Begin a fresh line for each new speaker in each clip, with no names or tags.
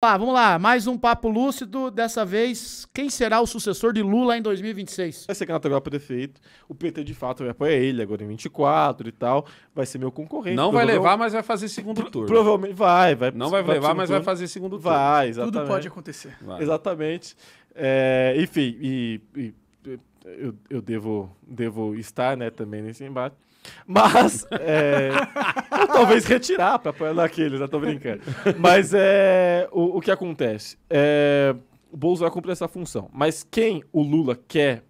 vamos lá, mais um papo lúcido, dessa vez, quem será o sucessor de Lula em 2026? Vai ser candidato a prefeito, o PT de fato vai apoiar ele agora em 24 e tal, vai ser meu concorrente. Não vai levar, mas vai fazer segundo Pro, turno. Provavelmente vai, vai. Não vai, vai levar, mas turno. vai fazer segundo turno. Vai, exatamente. Tudo pode acontecer. Vai. Exatamente. É, enfim, e, e eu, eu, devo, devo estar né, também nesse embate. Mas, é, talvez retirar para apoiar naqueles, eu tô brincando. Mas é, o, o que acontece? É, o Bolsonaro cumpre essa função. Mas quem o Lula quer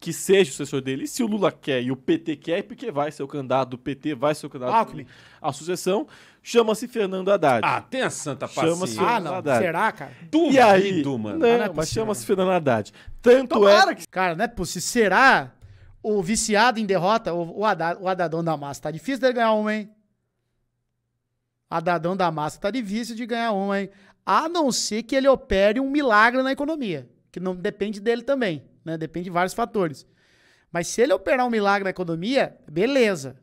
que seja o sucessor dele, se o Lula quer e o PT quer, é porque vai ser o candidato, do PT vai ser o candidato à sucessão, chama-se Fernando Haddad. Ah, tem a santa paciência. Ah, não. Haddad. Será, cara? Duvido, e aí, mano. Não, ah, não é mas chama-se Fernando Haddad. Tanto Tomara é... Que... Cara,
né por se Será? o viciado em derrota, o, o, o da massa, tá difícil de ganhar uma, hein? Adadão da massa, tá difícil de ganhar uma, hein? A não ser que ele opere um milagre na economia, que não depende dele também, né? Depende de vários fatores. Mas se ele operar um milagre na economia, beleza.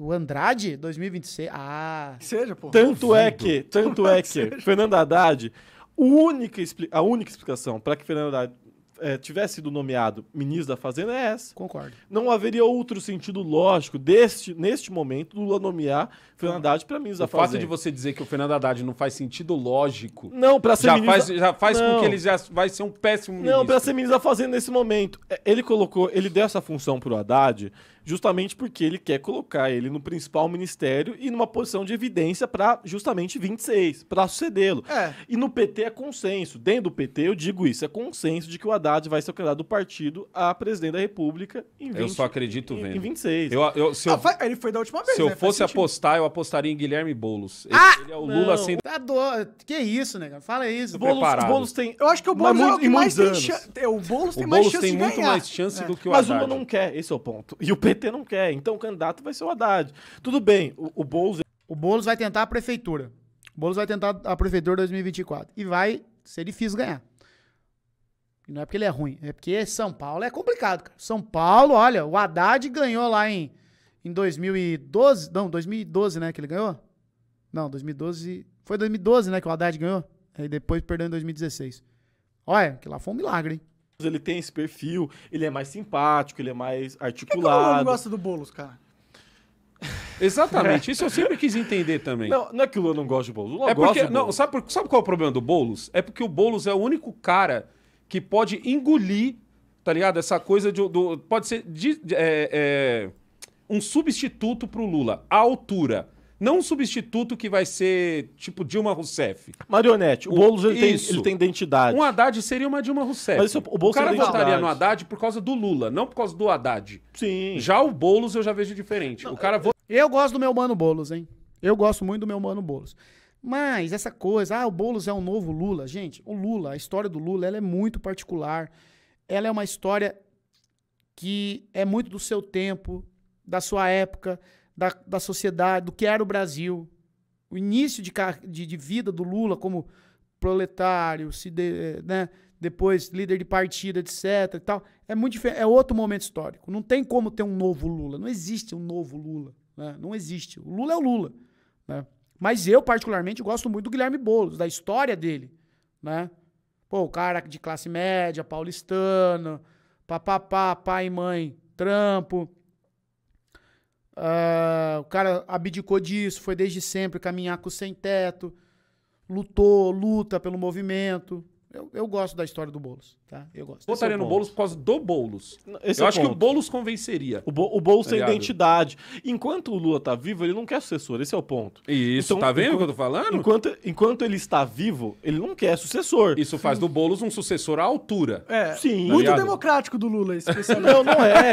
O Andrade, 2026. Ah. Que seja, pô. Tanto é que, tanto é que,
Fernando Haddad, única, a única explicação para que Fernando Haddad é, tivesse sido nomeado ministro da Fazenda é essa. Concordo. Não haveria outro sentido lógico deste, neste momento do Lula nomear Fernando Haddad para ministro o da Fazenda. O fato de você dizer que o Fernando Haddad não faz sentido lógico. Não, para ser já ministro. Faz, Já faz não. com que ele já
vai ser um péssimo ministro. Não, para ser
ministro da Fazenda nesse momento. É, ele colocou, ele deu essa função para o Haddad justamente porque ele quer colocar ele no principal ministério e numa posição de evidência para justamente 26, para sucedê-lo. É. E no PT é consenso. Dentro do PT, eu digo isso, é consenso de que o Haddad vai ser o candidato do partido a presidente da República em 26. Eu só acredito em, vendo. Em 26. Eu, eu, se eu, ah, ele foi da
última
vez, Se né? eu fosse
apostar, eu apostaria em Guilherme Boulos. Ele, ah! ele é o Lula sem...
Tá do... Que
isso, nega? Fala isso. Boulos, Boulos tem... Eu acho que o Boulos mas, é o que mais anos. tem... O Boulos tem o Boulos mais chance tem muito mais chance é. do que o Haddad. Mas o Lula não quer, esse é o ponto. E o PT PT não quer. Então o candidato vai ser o Haddad. Tudo bem, o, o Boulos. É o Boulos vai tentar a prefeitura. O Boulos vai tentar a prefeitura
2024. E vai ser difícil ganhar. E não é porque ele é ruim, é porque São Paulo é complicado, cara. São Paulo, olha, o Haddad ganhou lá em, em 2012. Não, 2012, né, que ele ganhou? Não, 2012. Foi 2012, né, que o Haddad ganhou? Aí depois perdeu em 2016. Olha, que lá foi um milagre,
hein? ele tem esse perfil, ele é mais simpático, ele é mais articulado. Por que, que gosta do Boulos, cara? Exatamente, isso eu sempre quis entender também. Não, não é que o Lula não gosta de Boulos. Lula é porque, Boulos. Não, sabe, por,
sabe qual é o problema do Boulos? É porque o Boulos é o único cara que pode engolir, tá ligado? Essa coisa de, do. Pode ser de, de, é, é, um substituto pro Lula, à altura. Não um substituto que vai ser tipo Dilma Rousseff. Marionete. O Boulos ele, tem, ele tem, identidade. Um Haddad seria uma Dilma Rousseff. Mas isso, o, Boulos o cara votaria no Haddad por causa do Lula, não por causa do Haddad. Sim. Já o Boulos eu já vejo diferente. Não, o cara
é- Eu gosto do meu mano Boulos, hein? Eu gosto muito do meu mano Boulos. Mas essa coisa, ah, o Boulos é um novo Lula. Gente, o Lula, a história do Lula, ela é muito particular. Ela é uma história que é muito do seu tempo, da sua época da, da sociedade, do que era o Brasil, o início de, de, de vida do Lula como proletário, se de, né, depois líder de partida, etc. E tal, é muito é outro momento histórico. Não tem como ter um novo Lula. Não existe um novo Lula. Né? Não existe. O Lula é o Lula. Né? Mas eu, particularmente, gosto muito do Guilherme Boulos, da história dele. Né? Pô, o cara de classe média, paulistano, papapá, pai e mãe, trampo Uh, o cara abdicou disso, foi desde sempre caminhar com o sem teto, lutou, luta pelo movimento. Eu, eu gosto da história do Boulos. Tá? Eu gosto. Votaria é no Boulos
por causa do Boulos. Esse eu é acho ponto. que o Boulos convenceria. O, Bo o Boulos tá tem identidade. Enquanto o Lula tá vivo, ele não quer sucessor. Esse é o ponto. Isso, então, tá vendo o que eu tô falando? Enquanto, enquanto ele está vivo, ele não quer sucessor. Isso faz do Boulos um sucessor à altura. É. é sim. Tá muito ligado?
democrático do Lula esse Não, não é.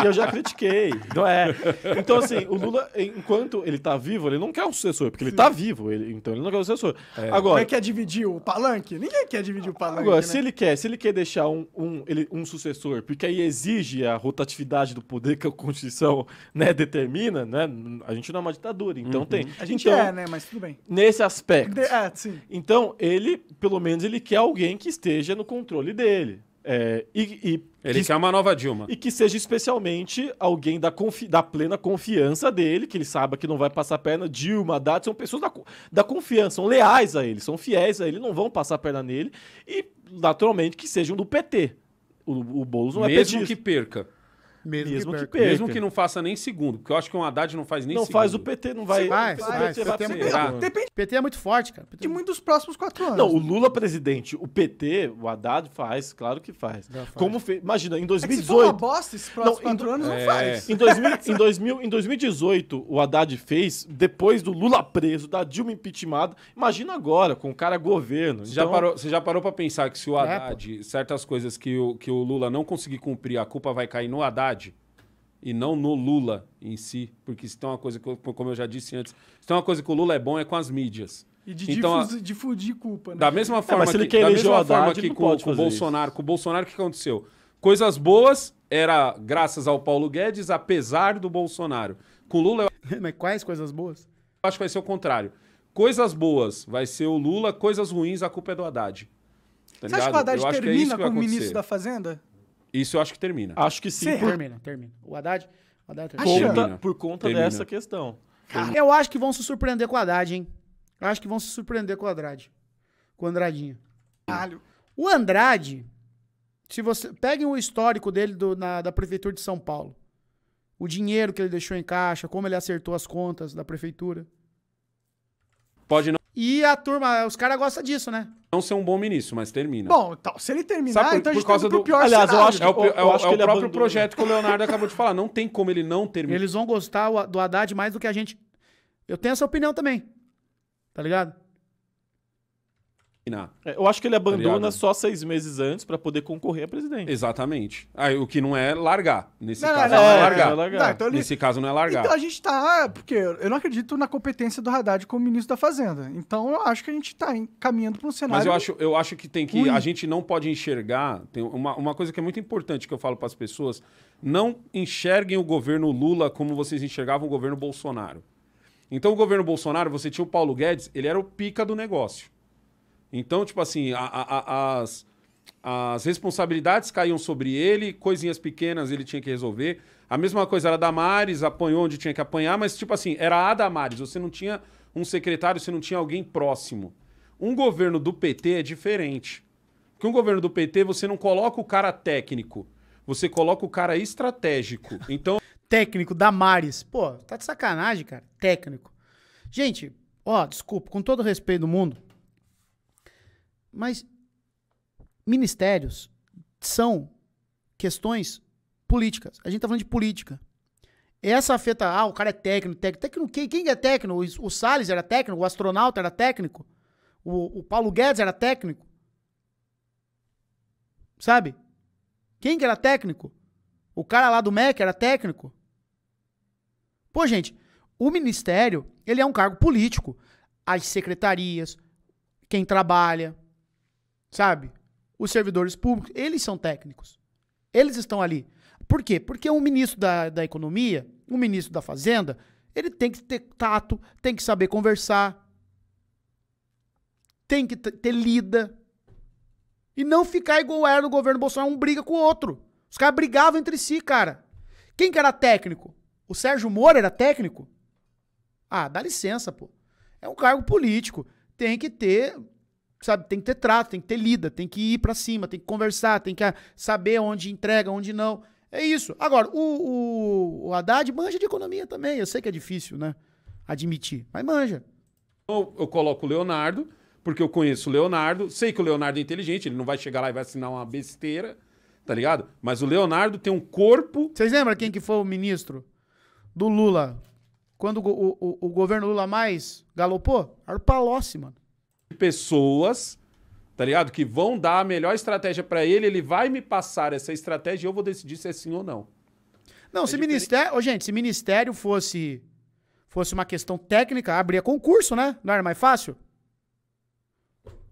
Eu, eu, já critiquei. Não é. Então, assim, o Lula, enquanto ele tá vivo, ele não quer um sucessor, porque Sim. ele tá vivo. Ele, então ele não quer um sucessor. É. Agora. Ele
quer dividir o palanque? Ninguém quer dividir o palanque.
Agora, né? se ele quer, se ele quer deixar um, um, ele, um sucessor, porque aí exige a rotatividade do poder que a Constituição né, determina, né? A gente não é uma ditadura, então uhum. tem. A gente então, é, né? Mas tudo bem. Nesse aspecto. De, é, sim. Então, ele, pelo menos, ele quer alguém que esteja no controle dele. É, e, e, ele que, quer uma nova Dilma. E que seja especialmente alguém da, confi, da plena confiança dele, que ele saiba que não vai passar perna. Dilma, Haddad são pessoas da, da confiança, são leais a ele, são fiéis a ele, não vão passar perna nele. E, naturalmente, que sejam do PT. O, o Boulos não Mesmo é Mesmo que
perca. Mesmo, mesmo que, que perca. Mesmo que não
faça nem segundo, porque eu acho que o um Haddad não faz nem não segundo. Não faz o PT, não vai. Vai, PT, PT, é Depende. PT é muito forte, cara. PT... De
é
próximos quatro anos.
Não, o
Lula presidente, o PT, o Haddad faz, claro que faz. faz. Como fez. Imagina, em 2018. É se for
bosta, esses próximos não, quatro em, anos é... não faz. Em, 2000, em,
2000, em 2018, o Haddad fez, depois do Lula preso, da Dilma impeachmentada. Imagina agora, com o cara governo. Você, então... já, parou, você já parou pra pensar que se o é, Haddad, é, certas coisas que o, que o Lula
não conseguir cumprir, a culpa vai cair no Haddad? e não no Lula em si, porque se tem uma coisa que, eu, como eu já disse antes, se tem uma coisa que o Lula é bom é com as mídias. E de então,
difundir, culpa, né? Da mesma forma é, mas que, ele da mesma Haddad, forma que com, com o Bolsonaro,
isso. com o Bolsonaro o que aconteceu? Coisas boas era graças ao Paulo Guedes, apesar do Bolsonaro. Com o Lula eu... Mas quais coisas boas? Eu acho que vai ser o contrário. Coisas boas vai ser o Lula, coisas ruins a culpa é do Haddad. Tá Você ligado? acha que o Haddad eu é termina ministro da Fazenda? Isso eu acho que termina. Acho que
sim. Termina,
termina. O Haddad. O Haddad
termina. Conta, tá termina. Por conta termina.
dessa questão. Cara, eu acho que vão se surpreender com o Haddad, hein? Eu acho que vão se surpreender com o Andrade Com o Andradinho. Caralho. O Andrade, se você. Peguem o histórico dele do, na, da Prefeitura de São Paulo. O dinheiro que ele deixou em caixa, como ele acertou as contas da prefeitura.
Pode não. E a turma, os caras gostam disso, né? não ser um bom ministro, mas termina.
Bom, então, se ele terminar, por, então por causa do pior Aliás, eu acho que é o, é é o é próprio projeto que o Leonardo acabou
de falar. Não tem como ele não terminar. Eles vão gostar do
Haddad mais do que a gente. Eu tenho essa opinião também. Tá ligado?
É, eu acho que ele tá abandona só seis meses antes para poder concorrer a presidente. Exatamente. Aí o que não é largar. Nesse não, caso não, não, é, é largar. Não é largar. Não, então ele... Nesse caso não é largar. Então a
gente tá. É, porque eu não acredito na competência do Haddad como ministro da Fazenda. Então eu acho que a gente tá caminhando para um cenário. Mas eu acho,
eu acho que tem que. Ruim. A gente não pode enxergar. Tem uma, uma coisa que é muito importante que eu falo para as pessoas: não enxerguem o governo Lula como vocês enxergavam o governo Bolsonaro. Então, o governo Bolsonaro, você tinha o Paulo Guedes, ele era o pica do negócio. Então, tipo assim, a, a, a, as, as responsabilidades caíam sobre ele, coisinhas pequenas ele tinha que resolver. A mesma coisa era a Damares, apanhou onde tinha que apanhar, mas, tipo assim, era a Damares. Você não tinha um secretário, você não tinha alguém próximo. Um governo do PT é diferente. Porque um governo do PT, você não coloca o cara técnico, você coloca o cara estratégico. Então. técnico, Damares. Pô, tá de
sacanagem, cara. Técnico. Gente, ó, desculpa, com todo respeito do mundo, mas ministérios são questões políticas. A gente está falando de política. Essa afeta, ah, o cara é técnico, técnico. técnico quem, quem é técnico? O, o Salles era técnico, o astronauta era técnico, o, o Paulo Guedes era técnico. Sabe? Quem que era técnico? O cara lá do MEC era técnico? Pô, gente, o ministério, ele é um cargo político. As secretarias, quem trabalha, sabe? Os servidores públicos, eles são técnicos. Eles estão ali. Por quê? Porque um ministro da, da Economia, um ministro da Fazenda, ele tem que ter tato, tem que saber conversar, tem que ter lida. E não ficar igual era no governo Bolsonaro, um briga com o outro. Os caras brigavam entre si, cara. Quem que era técnico? O Sérgio Moro era técnico? Ah, dá licença, pô. É um cargo político. Tem que ter sabe, tem que ter trato, tem que ter lida, tem que ir para cima, tem que conversar, tem que ah, saber onde entrega, onde não. É isso. Agora, o, o, o Haddad manja de economia também. Eu sei que é difícil, né? Admitir, mas manja.
Eu, eu coloco o Leonardo, porque eu conheço o Leonardo, sei que o Leonardo é inteligente, ele não vai chegar lá e vai assinar uma besteira, tá ligado? Mas o Leonardo tem um corpo. Vocês lembram quem que foi o ministro
do Lula? Quando o, o, o governo Lula mais galopou? Era o Palocci, mano
pessoas, tá ligado? Que vão dar a melhor estratégia para ele, ele vai me passar essa estratégia e eu vou decidir se é sim ou não.
Não, é se ministério. Ô, gente, se ministério fosse fosse uma questão técnica, abria concurso, né? Não era mais fácil?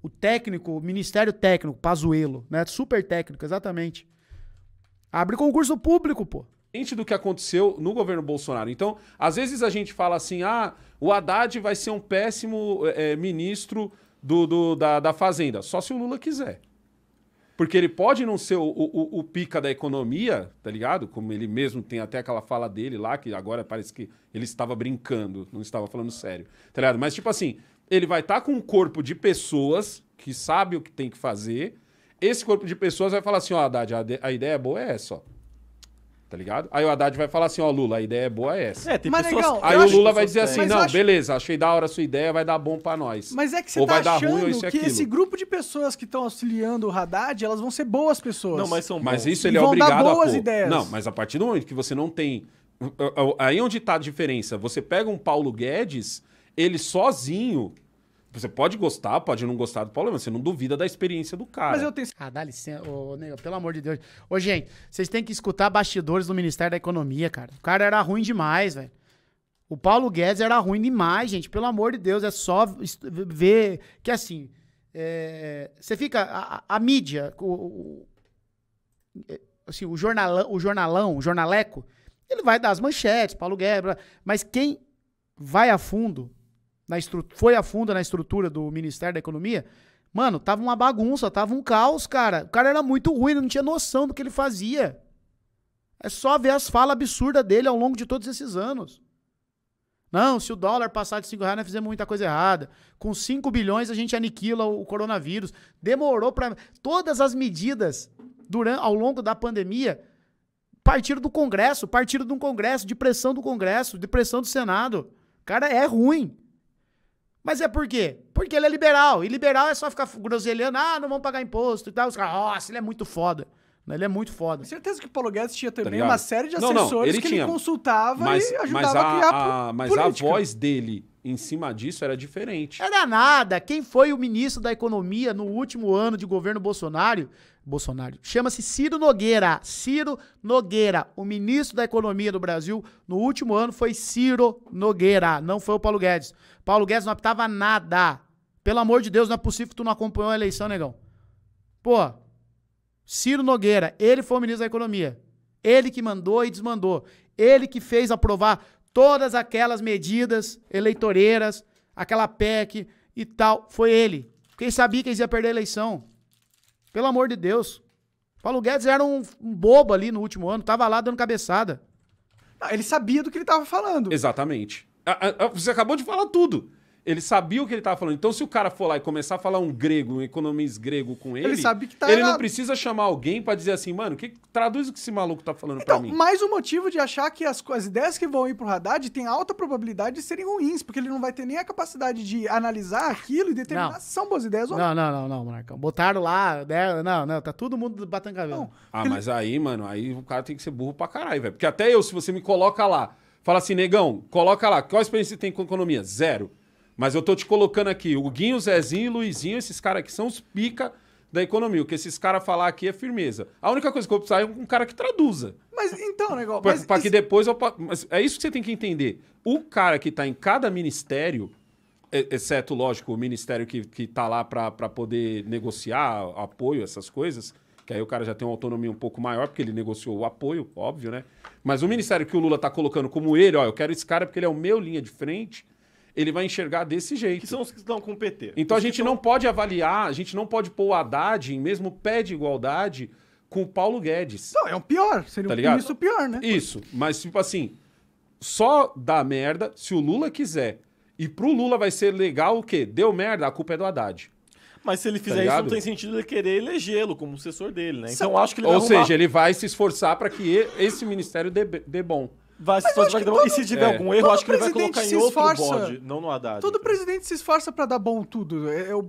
O técnico, o Ministério Técnico, Pazuelo, né? Super técnico, exatamente. Abre concurso público, pô.
Do que aconteceu no governo Bolsonaro. Então, às vezes a gente fala assim: ah, o Haddad vai ser um péssimo é, ministro do, do da, da Fazenda. Só se o Lula quiser. Porque ele pode não ser o, o, o, pica da economia, tá ligado? Como ele mesmo tem até aquela fala dele lá, que agora parece que ele estava brincando, não estava falando sério, tá ligado? Mas, tipo assim, ele vai estar tá com um corpo de pessoas que sabe o que tem que fazer. Esse corpo de pessoas vai falar assim: ó, oh, Haddad, a ideia é boa é essa, ó. Tá ligado? Aí o Haddad vai falar assim, ó, Lula, a ideia é boa é essa. É, tem mas, pessoas... Negão, aí o Lula vai dizer assim, não, acho... beleza, achei da hora a sua ideia, vai dar bom para nós. Mas é que você ou tá vai dar ruim, ou isso que aquilo. esse
grupo de pessoas que estão auxiliando o Haddad, elas vão ser boas pessoas. Não, mas são Mas bons. isso ele e é vão obrigado dar boas a ideias. Não,
mas a partir do momento que você não tem... Aí onde tá a diferença? Você pega um Paulo Guedes, ele sozinho você pode gostar, pode não gostar do Paulo, mas você não duvida da experiência do cara. Mas eu
tenho. Ah, dá licença, ô, nego, pelo amor de Deus. Ô, gente, vocês têm que escutar bastidores do Ministério da Economia, cara. O cara era ruim demais, velho. O Paulo Guedes era ruim demais, gente. Pelo amor de Deus, é só ver que assim. É... Você fica. A, a mídia, o, o, é, assim, o, jornalão, o jornalão, o jornaleco, ele vai dar as manchetes, Paulo Guedes. Mas quem vai a fundo na foi a fundo na estrutura do Ministério da Economia, mano, tava uma bagunça, tava um caos, cara. O cara era muito ruim, não tinha noção do que ele fazia. É só ver as falas absurdas dele ao longo de todos esses anos. Não, se o dólar passar de 5 reais, nós fizemos muita coisa errada. Com 5 bilhões, a gente aniquila o coronavírus. Demorou para. Todas as medidas durante, ao longo da pandemia partiram do Congresso, partiram de um Congresso, de pressão do Congresso, de pressão do Senado. Cara, é ruim. Mas é por quê? Porque ele é liberal. E liberal é só ficar groselhando, ah, não vão pagar imposto e tal. Os caras, nossa, ele é muito foda. Né? Ele é muito foda.
Com certeza que o Paulo Guedes tinha também tá uma série de assessores não, não, ele que tinha, ele consultava mas, e ajudava mas a, a criar a,
Mas política. a voz dele em cima disso era diferente.
Era nada. Quem foi o ministro
da Economia no último ano de governo Bolsonaro? Bolsonaro. Chama-se Ciro Nogueira. Ciro Nogueira. O ministro da Economia do Brasil no último ano foi Ciro Nogueira. Não foi o Paulo Guedes. Paulo Guedes não apitava nada. Pelo amor de Deus, não é possível que tu não acompanhou a eleição, negão. Pô, Ciro Nogueira, ele foi o ministro da Economia. Ele que mandou e desmandou. Ele que fez aprovar todas aquelas medidas eleitoreiras, aquela PEC e tal. Foi ele. Quem sabia que eles iam perder a eleição? Pelo amor de Deus. Paulo Guedes era um, um
bobo ali no último ano, tava lá dando cabeçada. Ah, ele sabia do que ele estava falando. Exatamente. A, ah, a, ah, você acabou de falar tudo. Ele sabia o que ele estava falando. Então, se o cara for lá e começar a falar um grego, um economês grego com ele, ele, sabe que tá ele errado. não precisa chamar alguém para dizer assim, mano, que, traduz o que esse maluco tá falando então, para mim.
Mais um motivo de achar que as, as ideias que vão ir para o Haddad têm alta probabilidade de serem ruins, porque ele não vai ter nem a capacidade de analisar aquilo e determinar não. se são boas ideias ou não.
Não, não, não, Marcão. Botaram lá, né? não, não, tá todo mundo batendo cabeça.
Ah, ele... mas aí, mano, aí o cara tem que ser burro para caralho, velho. Porque até eu, se você me coloca lá, fala assim, negão, coloca lá, qual experiência você tem com economia? Zero. Mas eu tô te colocando aqui, o Guinho, o Zezinho e Luizinho, esses caras aqui são os pica da economia. O que esses caras falar aqui é firmeza. A única coisa que eu preciso é um cara que traduza.
Mas então, negócio. Pra, isso...
que depois eu. Mas é isso que você tem que entender. O cara que tá em cada ministério, exceto, lógico, o ministério que, que tá lá para poder negociar apoio, essas coisas, que aí o cara já tem uma autonomia um pouco maior, porque ele negociou o apoio, óbvio, né? Mas o ministério que o Lula tá colocando como ele, ó, eu quero esse cara porque ele é o meu linha de frente ele vai enxergar desse jeito. Que são os que estão com o PT. Então os a gente não pode avaliar, a gente não pode pôr o Haddad em mesmo pé de igualdade com o Paulo Guedes. Não, é um pior. Seria tá um ligado? isso pior, né? Isso. Mas, tipo assim, só dá merda se o Lula quiser. E pro Lula vai ser legal o quê? Deu merda, a culpa é do Haddad.
Mas se ele tá fizer tá isso, não tem sentido ele querer elegê-lo como sucessor dele, né? Então acho que ele vai. Ou seja, ele
vai se esforçar para que esse ministério dê, dê bom. Vai, se vai todo, e se tiver é. algum erro, todo acho que ele
vai colocar em outro esforça, bode,
não no Haddad. Todo
então. presidente se esforça para dar bom tudo. É, é, o,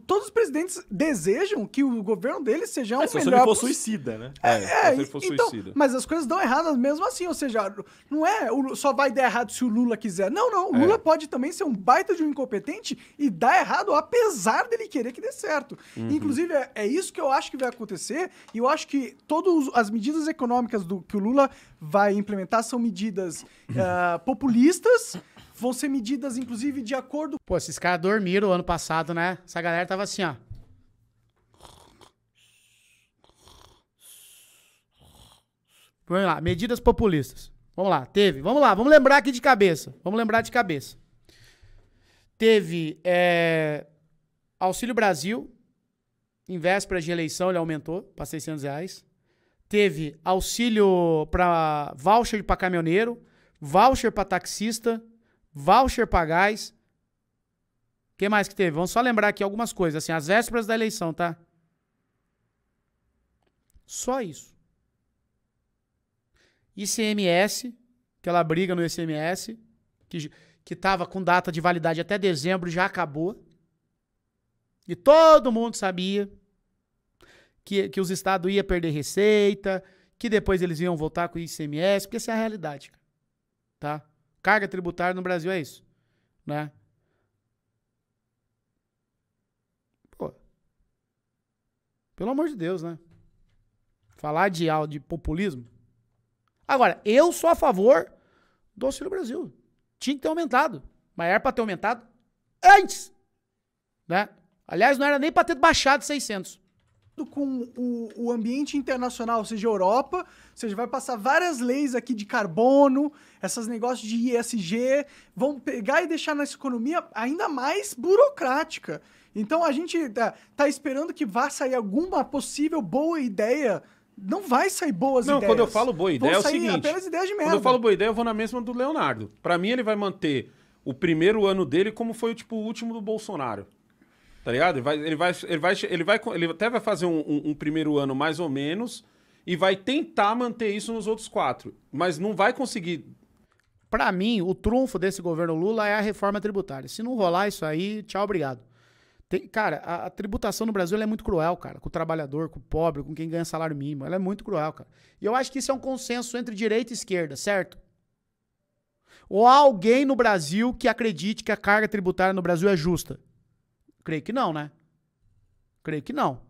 todos os presidentes desejam que o governo deles seja um é, melhor... Se ele for suicida, né? É, é se ele é, for então, suicida. Mas as coisas dão erradas mesmo assim, ou seja, não é o, só vai dar errado se o Lula quiser. Não, não, o é. Lula pode também ser um baita de um incompetente e dar errado apesar dele querer que dê certo. Uhum. Inclusive, é, isso que eu acho que vai acontecer e eu acho que todas as medidas econômicas do que o Lula vai implementar são medidas uh, populistas, vão ser medidas, inclusive, de acordo.
Pô, esses caras dormiram ano passado, né? Essa galera tava assim, ó. Vamos lá, medidas populistas. Vamos lá, teve. Vamos lá, vamos lembrar aqui de cabeça. Vamos lembrar de cabeça. Teve é, Auxílio Brasil, em véspera de eleição, ele aumentou para 600 reais teve auxílio para voucher para caminhoneiro, voucher para taxista, voucher para gás. O que mais que teve? Vamos só lembrar aqui algumas coisas, assim, as vésperas da eleição, tá? Só isso. ICMS, aquela briga no ICMS, que, que tava com data de validade até dezembro, já acabou. E todo mundo sabia que, que os estados iam perder receita, que depois eles iam voltar com o ICMS, porque essa é a realidade, tá? Carga tributária no Brasil é isso, né? Pô, pelo amor de Deus, né? Falar de, de populismo. Agora, eu sou a favor do Auxílio Brasil. Tinha que ter aumentado. Mas era para ter aumentado antes. Né? Aliás, não era nem para ter baixado 600
com o, o, ambiente internacional, ou seja, Europa, ou seja, vai passar várias leis aqui de carbono, esses negócios de ISG, vão pegar e deixar nossa economia ainda mais burocrática. Então a gente tá, tá esperando que vá sair alguma possível boa ideia não vai sair
boas não, ideias. Não, quando eu falo boa ideia, Vão é o seguinte. Apenas ideias de merda. Quando eu falo boa ideia, eu vou na mesma do Leonardo. Para mim, ele vai manter o primeiro ano dele como foi tipo, o último do Bolsonaro. Tá ligado? Ele vai, ele vai, ele vai, ele vai, ele até vai fazer um, um, um primeiro ano mais ou menos e vai tentar manter isso nos outros quatro, mas não vai conseguir para mim, o trunfo
desse governo Lula é a reforma tributária. Se não rolar isso aí, tchau, obrigado. Tem, cara, a, a, tributação no Brasil é muito cruel, cara, com o trabalhador, com o pobre, com quem ganha salário mínimo. Ela é muito cruel, cara. E eu acho que isso é um consenso entre direita e esquerda, certo? Ou há alguém no Brasil que acredite que a carga tributária no Brasil é justa? Creio que não, né? Creio que não.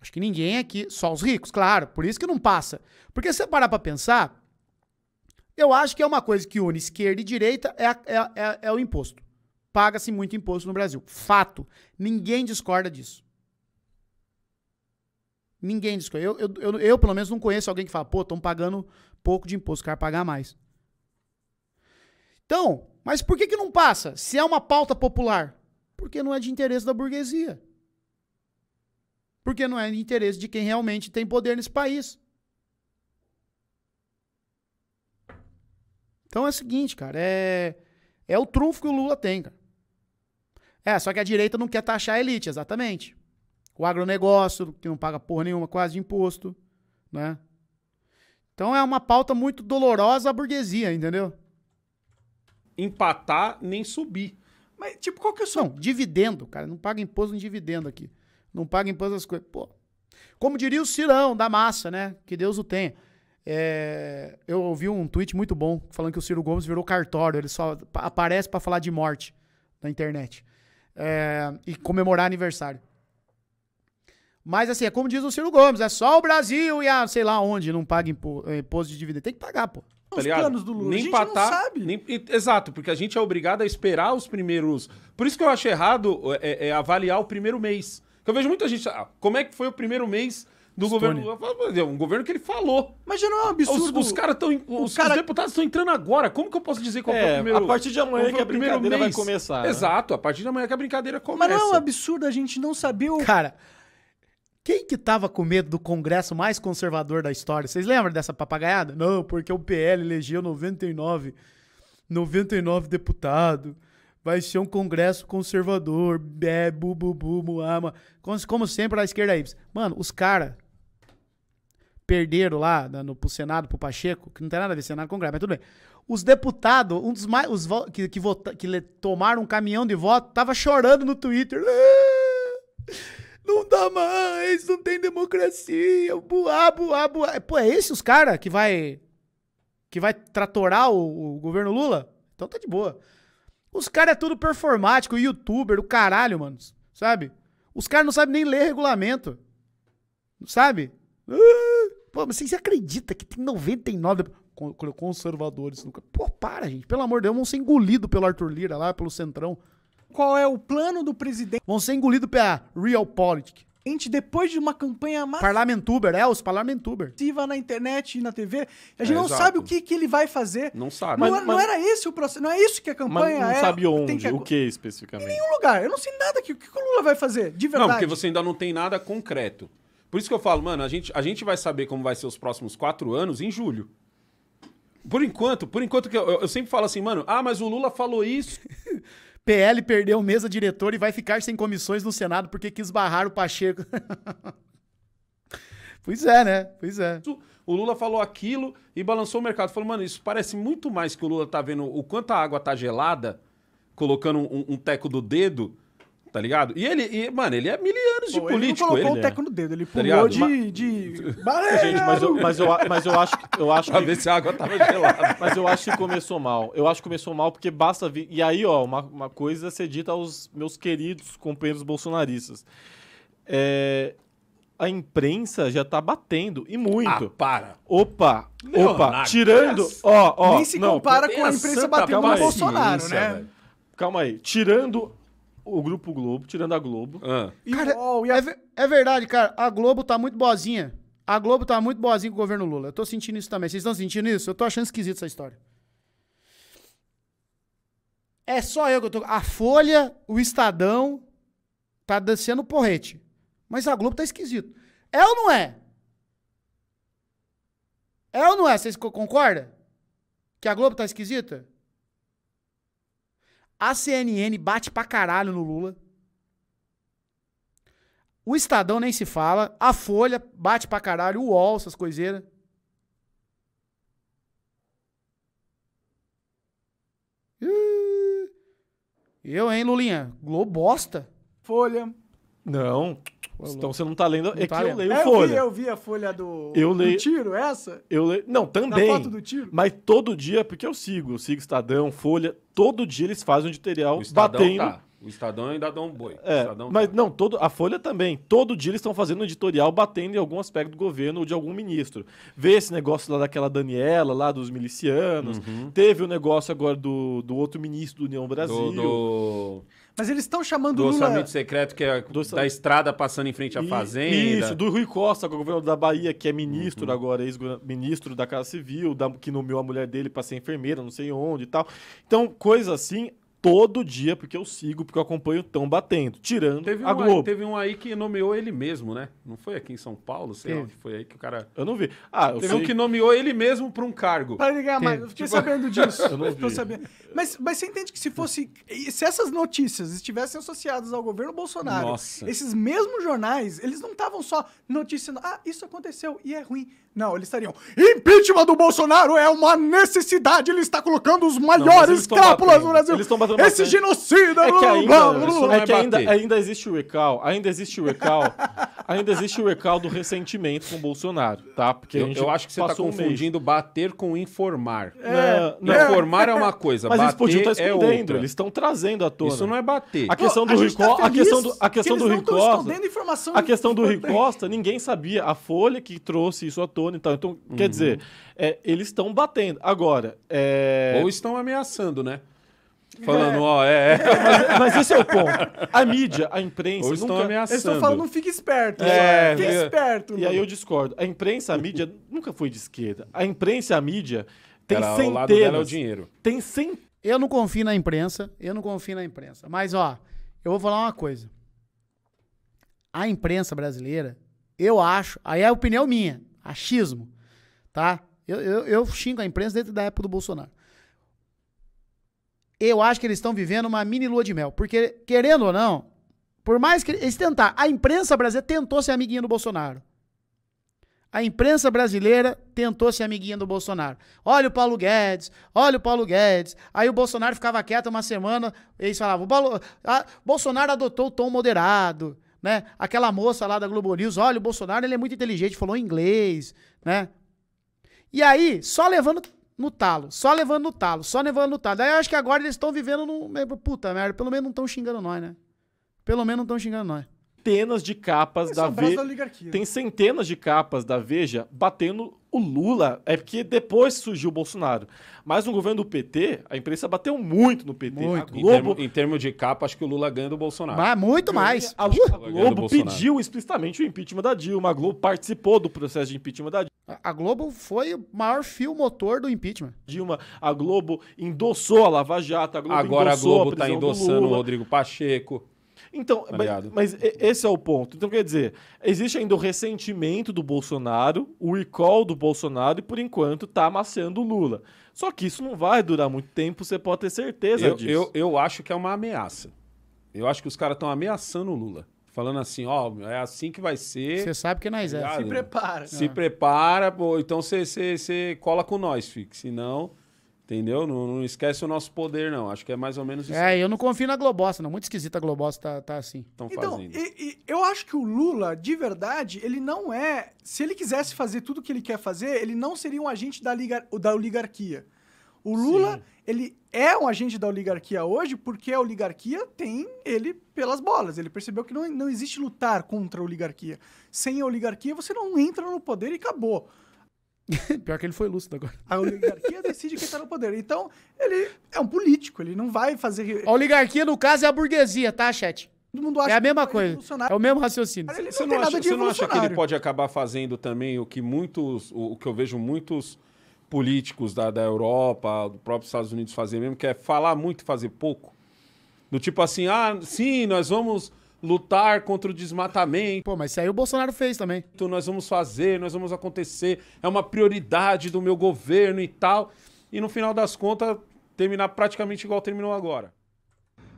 Acho que ninguém aqui, só os ricos, claro, por isso que não passa. Porque se você parar para pensar, eu acho que é uma coisa que une esquerda e direita é, é, é, é o imposto. Paga-se muito imposto no Brasil. Fato. Ninguém discorda disso. Ninguém discorda. Eu, eu, eu, eu pelo menos, não conheço alguém que fala, pô, estão pagando pouco de imposto, quero pagar mais. Então, mas por que, que não passa? Se é uma pauta popular? Porque não é de interesse da burguesia. Porque não é de interesse de quem realmente tem poder nesse país. Então é o seguinte, cara, é, é o trunfo que o Lula tem, cara. É, só que a direita não quer taxar a elite, exatamente. O agronegócio, que não paga porra nenhuma quase de imposto, né? Então é uma pauta muito dolorosa à burguesia, entendeu?
empatar nem subir. Mas, tipo, qual que é o seu...
Não, dividendo, cara. Não paga imposto em dividendo aqui. Não paga imposto das coisas. Pô. Como diria o Cirão, da massa, né? Que Deus o tenha. É... eu ouvi um tweet muito bom falando que o Ciro Gomes virou cartório. Ele só aparece para falar de morte na internet. É... e comemorar aniversário. Mas assim, é como diz o Ciro Gomes, é só o Brasil e a sei lá onde não paga imposto de dividendo. Tem que pagar, pô.
Tá os ligado? planos do Lula. Nem a gente não sabe. Nem, exato, porque a gente é obrigado a esperar os primeiros. Por isso que eu acho errado é, é, é avaliar o primeiro mês. Porque eu vejo muita gente. Ah, como é que foi o primeiro mês do Stone. governo Lula? É um governo que ele falou. Mas já não é um absurdo. Os, os caras estão. Os, cara... os, deputados estão entrando agora. Como que eu posso dizer qual é, é o primeiro A partir de amanhã que a brincadeira mês? vai começar. Né? Exato, a partir de amanhã que a brincadeira começa. Mas não é um
absurdo a gente não saber o. Cara. Quem que tava com medo do Congresso mais conservador da história? Vocês lembram dessa papagaiada? Não, porque o PL elegeu 99, 99 deputados. Vai ser um congresso conservador. É, bu, bu, bu, muama. Como, como sempre, a esquerda aí. É Mano, os caras perderam lá no, pro Senado, pro Pacheco, que não tem nada a ver Senado com Congresso, mas tudo bem. Os deputados, um dos mais. Os que, que, vota, que tomaram um caminhão de voto, tava chorando no Twitter. Ah! Não dá mais, não tem democracia. Buá, buá, buá. É, pô, é esse os caras que vai. que vai tratorar o, o governo Lula? Então tá de boa. Os caras é tudo performático, youtuber, o caralho, mano. Sabe? Os caras não sabem nem ler regulamento. Sabe? Ah, pô, mas vocês acreditam que tem 99 conservadores? Pô, para, gente. Pelo amor de Deus, vamos ser engolido pelo Arthur Lira lá, pelo Centrão qual é o
plano do presidente. Vão ser engolidos pela Realpolitik. Depois de uma campanha massiva. Parlamentuber, é, os parlamentuber. na internet e na TV, a gente é, não exato. sabe o que, que ele vai fazer.
Não
sabe. Mas, não, mas, era
esse o processo, não é isso que a campanha mas não é. sabe onde, que...
o que especificamente. Em nenhum
lugar. Eu não sei nada que, o que o Lula vai fazer, de verdade. Não, porque você
ainda não tem nada concreto. Por isso que eu falo, mano, a gente, a gente vai saber como vai ser os próximos quatro anos em julho. Por enquanto, por enquanto que eu, eu sempre falo assim, mano, ah, mas o Lula falou isso. PL perdeu mesa
diretora e vai ficar sem comissões no Senado porque quis barrar o Pacheco.
pois é, né? Pois é. O Lula falou aquilo e balançou o mercado. Falou, mano, isso parece muito mais que o Lula tá vendo o quanto a água tá gelada, colocando um, um teco do dedo, Tá ligado? E ele, e, mano, ele é mil
anos de Pô, político. Ele não colocou ele, o é. teco no dedo, ele tá pulou tá de, de. Gente, mas eu, mas eu,
mas eu acho, eu acho pra que. ver se a água tava gelada. Mas eu acho que começou mal. Eu acho que começou mal porque basta vir. E aí, ó, uma, uma coisa a ser dita aos meus queridos companheiros bolsonaristas. É, a imprensa já tá batendo e muito. Ah, para. Opa, opa, tirando, ó, ó. Nem se não, compara com a imprensa batendo no Bolsonaro, né? Velho. Calma aí, tirando o Grupo Globo, tirando a Globo. Ah.
E cara, UOL, e a... é, é, verdade, cara. A Globo tá muito boazinha. A Globo tá muito boazinha com o governo Lula. Eu tô sentindo isso também. Vocês estão sentindo isso? Eu tô achando esquisito essa história. É só eu que eu tô. A Folha, o Estadão, tá descendo porrete. Mas a Globo tá esquisito. É ou não é? É ou não é? Vocês concordam? Que a Globo tá esquisita? A CNN bate pra caralho no Lula. O Estadão nem se fala. A Folha bate pra caralho. O UOL, essas coiseiras. Eu, hein, Lulinha? Globosta.
Folha.
Não, então você não tá lendo. Não é tá que lendo. eu leio é, folha. Eu vi, eu
vi a folha do, eu leio, do tiro, essa?
Eu leio. Não, também. Da foto do tiro. Mas todo dia, porque eu sigo, eu sigo Estadão, Folha, todo dia eles fazem um editorial o Estadão batendo. Tá. O Estadão
ainda dá um boi. É, mas
tá. não, todo, a Folha também. Todo dia eles estão fazendo um editorial batendo em algum aspecto do governo ou de algum ministro. Vê esse negócio lá daquela Daniela, lá dos milicianos. Uhum. Teve o negócio agora do, do outro ministro do União Brasil. Do, do... Mas eles estão
chamando do Lula... Do orçamento
secreto, que é do... da estrada passando em frente à fazenda. Isso,
do Rui Costa, é governador da Bahia, que é ministro uhum. agora, ex-ministro da Casa Civil, da... que nomeou a mulher dele para ser enfermeira, não sei onde e tal. Então, coisa assim, todo dia, porque eu sigo, porque eu acompanho tão batendo, tirando teve a um Globo. Aí,
teve um aí que nomeou ele mesmo, né? Não foi aqui em São Paulo, sei lá, foi aí que o cara... Eu não vi. Ah, eu teve sei... um que nomeou ele mesmo para um cargo. Para ligar mas eu fiquei tipo... sabendo disso. eu não vi. Sabendo.
Mas, mas você entende que se fosse... Se essas notícias estivessem associadas ao governo Bolsonaro, Nossa. esses mesmos jornais, eles não estavam só noticiando, ah, isso aconteceu e é ruim. Não, eles estariam. Impeachment do Bolsonaro é uma necessidade. Ele está colocando os maiores crápulas no Brasil. Eles estão batendo Esse genocida. É que ainda, blá, blá,
blá, é que ainda, ainda, existe o recal. Ainda existe o recal. ainda existe o recal do ressentimento com o Bolsonaro, tá? Porque eu, eu acho que você está confundindo um bater com informar. É, não, informar é, uma coisa, mas bater eles podiam estar escondendo. É outra. Eles estão trazendo à tona. Isso não é bater. A questão do Ricosta, a questão do, a questão que do Ricosta,
a questão do Ricosta,
ninguém sabia. A Folha que trouxe isso à tona retorno e tal. Então, uhum. quer dizer, é, eles estão batendo. Agora. É... Ou estão ameaçando, né? É. Falando, ó, é. Oh, é, é. Mas, mas, esse é o ponto. A mídia, a imprensa. Ou estão nunca... ameaçando. Eles estão falando,
fique esperto. É, é. esperto.
E mano. aí eu discordo. A imprensa, a mídia nunca foi de esquerda. A imprensa, a mídia tem Cara, centenas. lado dela é o dinheiro.
Tem centenas. Eu não confio na imprensa. Eu não confio na imprensa. Mas, ó, eu vou falar uma coisa. A imprensa brasileira, eu acho. Aí é a opinião minha achismo, tá? Eu, eu, eu xingo a imprensa dentro da época do Bolsonaro. Eu acho que eles estão vivendo uma mini lua de mel, porque, querendo ou não, por mais que eles tentar, a imprensa brasileira tentou ser amiguinha do Bolsonaro. A imprensa brasileira tentou ser amiguinha do Bolsonaro. Olha o Paulo Guedes, olha o Paulo Guedes. Aí o Bolsonaro ficava quieto uma semana, eles falavam, Bolsonaro adotou o tom moderado né? Aquela moça lá da Globo News, olha, o Bolsonaro ele é muito inteligente, falou inglês, né? E aí, só levando no talo, só levando no talo, só levando no talo. Daí eu acho que agora eles estão vivendo no. Puta merda, pelo menos não estão xingando nós, né? Pelo menos não estão xingando nós
centenas de capas Esse da é Veja. Né? Tem centenas de capas da Veja batendo o Lula. É porque depois surgiu o Bolsonaro. Mas no governo do PT, a imprensa bateu muito no PT. Muito. Globo... Em, termos termo de capa, acho que o Lula ganha do Bolsonaro. Mas muito mais. A, a Globo pediu explicitamente o impeachment da Dilma. A Globo participou do processo de impeachment da Dilma. A Globo foi o maior fio motor do impeachment. Dilma, a Globo endossou a Lava Jato, a Globo Agora a Globo está endossando o Rodrigo Pacheco. Então, tá mas, mas, esse é o ponto. Então, quer dizer, existe ainda o ressentimento do Bolsonaro, o recall do Bolsonaro, e por enquanto tá amaciando o Lula. Só que isso não vai durar muito tempo, você pode ter certeza eu, disso. Eu, eu acho que é uma ameaça. Eu acho
que os caras estão ameaçando o Lula. Falando assim, ó, é assim que vai ser. Você sabe que nós é. Tá Se prepara. Se ah. prepara, pô, então você cola com nós, Fique. Senão. Entendeu? Não, não, esquece o nosso poder, não. Acho que é mais ou menos isso. É,
eu não confio na Globossa, não. Muito esquisita a Globossa tá, tá assim. Tão então, fazendo.
E, e, eu acho que o Lula, de verdade, ele não é. Se ele quisesse fazer tudo o que ele quer fazer, ele não seria um agente da, liga, da oligarquia. O Lula, Sim. ele é um agente da oligarquia hoje porque a oligarquia tem ele pelas bolas. Ele percebeu que não, não existe lutar contra a oligarquia. Sem a oligarquia, você não entra no poder e acabou. Pior que ele foi lúcido agora. A oligarquia decide quem está no poder. Então, ele é um político, ele não vai fazer. A oligarquia, no caso, é a
burguesia, tá, chat? Todo mundo acha é a mesma é coisa. É o mesmo raciocínio. não você não, acha, você não acha que ele pode
acabar fazendo também o que muitos. O, o que eu vejo muitos políticos da, da Europa, do próprio Estados Unidos fazer mesmo, que é falar muito e fazer pouco? Do tipo assim, ah, sim, nós vamos lutar contra o desmatamento. Pô, mas isso aí o Bolsonaro fez também. Então nós vamos fazer, nós vamos acontecer, é uma prioridade do meu governo e tal. E no final das contas, terminar praticamente igual terminou agora.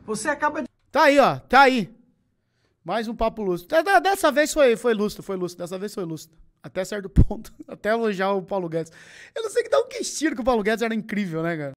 Você acaba de. Tá aí, ó,
tá aí. Mais um papo lustro. Dessa vez foi, foi lustro, foi lustro. Dessa vez foi lustro. Até certo ponto. Até elogiar o Paulo Guedes. Eu não sei que dá um que estilo que o Paulo Guedes era incrível, né, cara?